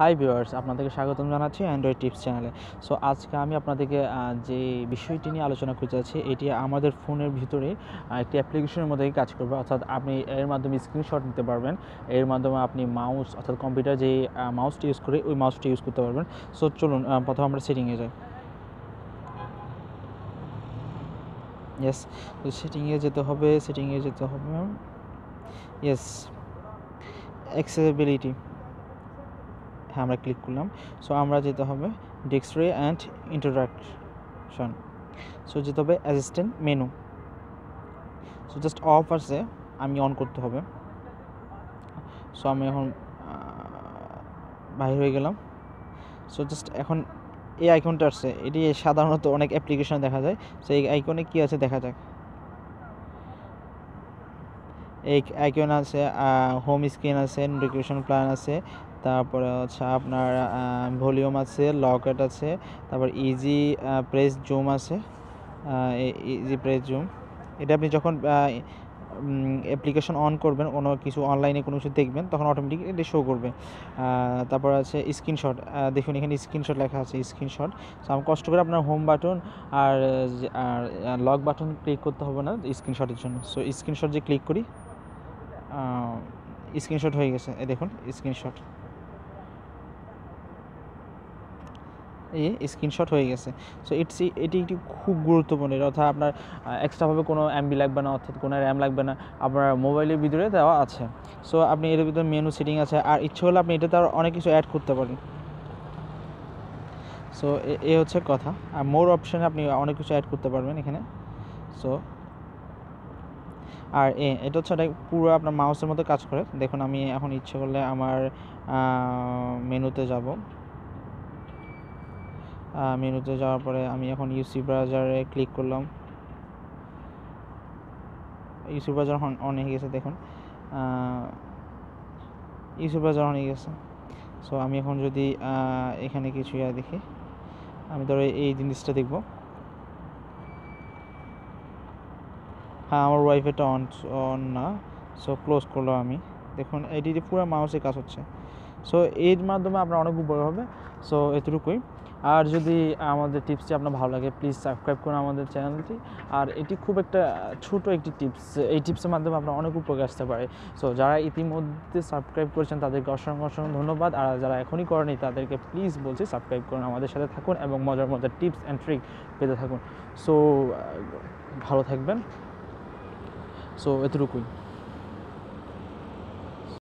hi viewers আপনাদেরকে স্বাগতম জানাচ্ছি অ্যান্ড্রয়েড টিপস চ্যানেলে সো আজকে আমি আপনাদেরকে যে বিষয়টি নিয়ে আলোচনা করতে যাচ্ছি এটি আমাদের ফোনের ভিতরে একটি অ্যাপ্লিকেশনের মধ্যে কাজ করবে অর্থাৎ আপনি এর মাধ্যমে স্ক্রিনশট নিতে পারবেন এর মাধ্যমে আপনি মাউস অর্থাৎ কম্পিউটার যে মাউসটি ইউজ করে ওই মাউসটি ইউজ করতে পারবেন সো চলুন প্রথমে আমরা সেটিংয়ে যাই ইয়েস তো সেটিংয়ে যেতে হবে সেটিংয়ে যেতে হবে ইয়েস অ্যাক্সেসিবিলিটি হ্যাঁ আমরা ক্লিক করলাম সো আমরা যেতে হবে ডিক্সরে অ্যান্ড ইন্ট্রোডাকশন সো যেতে হবে assistant menu so just off আছে আমি অন করতে হবে সো আমি এখন বাহির হয়ে গেলাম সো জাস্ট এখন এই আইকনটা আসছে এটি সাধারণত অনেক অ্যাপ্লিকেশন দেখা যায় সো এই আইকনে কী আছে দেখা যাক এই আইকন আছে হোম স্ক্রিন আছে নোটিফিকেশন প্ল্যান আছে তারপরে হচ্ছে আপনার ভলিউম আছে লকেট আছে তারপর ইজি প্রেস জুম আছে ইজি প্রেস জুম এটা আপনি যখন অ্যাপ্লিকেশন অন করবেন কোনো কিছু অনলাইনে কোনো কিছু দেখবেন তখন অটোমেটিক এটা শো করবে তারপর আছে স্ক্রিনশট দেখুন এখানে স্ক্রিনশট লেখা আছে স্ক্রিনশট সো আমি কষ্ট করে আপনার হোম বাটন আর লক বাটন ক্লিক করতে হবে না স্ক্রিনশটের জন্য সো স্ক্রিনশট যে ক্লিক করি স্ক্রিনশট হয়ে গেছে দেখুন স্ক্রিনশট এই স্ক্রিনশট হয়ে গেছে সো ইটস এটি একটি খুব গুরুত্বপূর্ণ অর্থাৎ আপনার এক্সট্রাভাবে কোনো এমবি লাগবে না অর্থাৎ কোনো র্যাম লাগবে না আপনার মোবাইলের ভিতরে দেওয়া আছে সো আপনি এর ভিতরে মেনু সেটিং আছে আর ইচ্ছে হলে আপনি এটাতে আরও অনেক কিছু অ্যাড করতে পারেন সো এ হচ্ছে কথা আর মোর অপশানে আপনি অনেক কিছু অ্যাড করতে পারবেন এখানে সো আর এ এটা হচ্ছে পুরো আপনার মাউসের মতো কাজ করে দেখুন আমি এখন ইচ্ছে করলে আমার মেনুতে যাব মেনুতে যাওয়ার পরে আমি এখন ইউসি ব্রাউজারে ক্লিক করলাম ইউসি ব্রাউজার অন হয়ে গেছে দেখুন ইউসি ব্রাউজার অন হয়ে গেছে সো আমি এখন যদি এখানে কিছু ইয়া দেখি আমি ধরো এই জিনিসটা দেখব হ্যাঁ আমার ওয়াইফাইটা অন অন না সো ক্লোজ করলাম আমি দেখুন এটি পুরো মাউসে কাজ হচ্ছে সো এর মাধ্যমে আপনার অনেক উপকার হবে সো এতটুকুই আর যদি আমাদের টিপসটি আপনার ভালো লাগে প্লিজ সাবস্ক্রাইব করুন আমাদের চ্যানেলটি আর এটি খুব একটা ছোট একটি টিপস এই টিপসের মাধ্যমে আপনার অনেক উপকার আসতে পারে সো যারা ইতিমধ্যে সাবস্ক্রাইব করেছেন তাদেরকে অসংখ্য অসংখ্য ধন্যবাদ আর যারা এখনই করেনি তাদেরকে প্লিজ বলছি সাবস্ক্রাইব করুন আমাদের সাথে থাকুন এবং মজার মজার টিপস অ্যান্ড ট্রিক পেতে থাকুন সো ভালো থাকবেন সো এতটুকুই